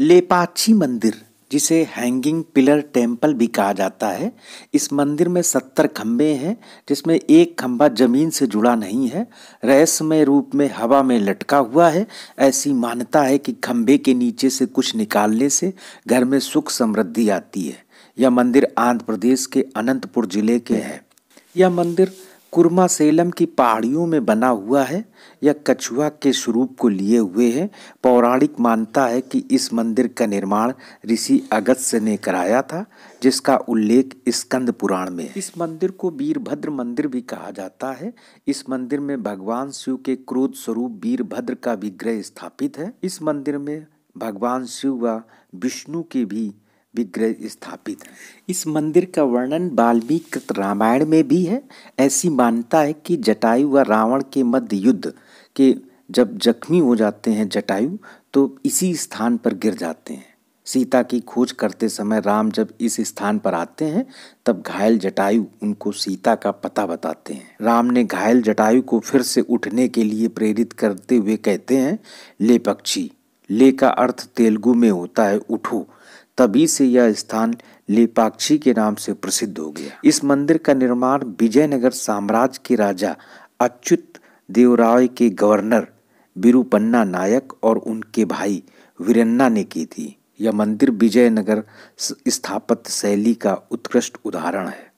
लेपाची मंदिर जिसे hanging pillar temple भी कहा जाता है इस मंदिर में सत्तर खम्भे हैं जिसमें एक खम्भा जमीन से जुड़ा नहीं है रहस्यमय रूप में हवा में लटका हुआ है ऐसी मान्यता है कि खम्भे के नीचे से कुछ निकालने से घर में सुख समृद्धि आती है यह मंदिर आंध्र प्रदेश के अनंतपुर जिले के है यह मंदिर कुरमा सेलम की पहाड़ियों में बना हुआ है यह कछुआ के स्वरूप को लिए हुए है पौराणिक मानता है कि इस मंदिर का निर्माण ऋषि अगस्त्य ने कराया था जिसका उल्लेख स्कंद पुराण में है इस मंदिर को वीरभद्र मंदिर भी कहा जाता है इस मंदिर में भगवान शिव के क्रोध स्वरूप वीरभद्र का विग्रह स्थापित है इस मंदिर में भगवान शिव व विष्णु की भी विग्रह स्थापित है इस मंदिर का वर्णन वाल्मीकि रामायण में भी है ऐसी मान्यता है कि जटायु व रावण के मध्य युद्ध के जब जख्मी हो जाते हैं जटायु तो इसी स्थान पर गिर जाते हैं सीता की खोज करते समय राम जब इस स्थान पर आते हैं तब घायल जटायु उनको सीता का पता बताते हैं राम ने घायल जटायु को फिर से उठने के लिए प्रेरित करते हुए कहते हैं ले पक्षी ले का अर्थ तेलुगु में होता है उठो तभी से यह स्थान लिपाक्षी के नाम से प्रसिद्ध हो गया इस मंदिर का निर्माण विजयनगर साम्राज्य के राजा अच्युत देवराय के गवर्नर बिरुपन्ना नायक और उनके भाई वीरन्ना ने की थी यह मंदिर विजयनगर स्थापत्य शैली का उत्कृष्ट उदाहरण है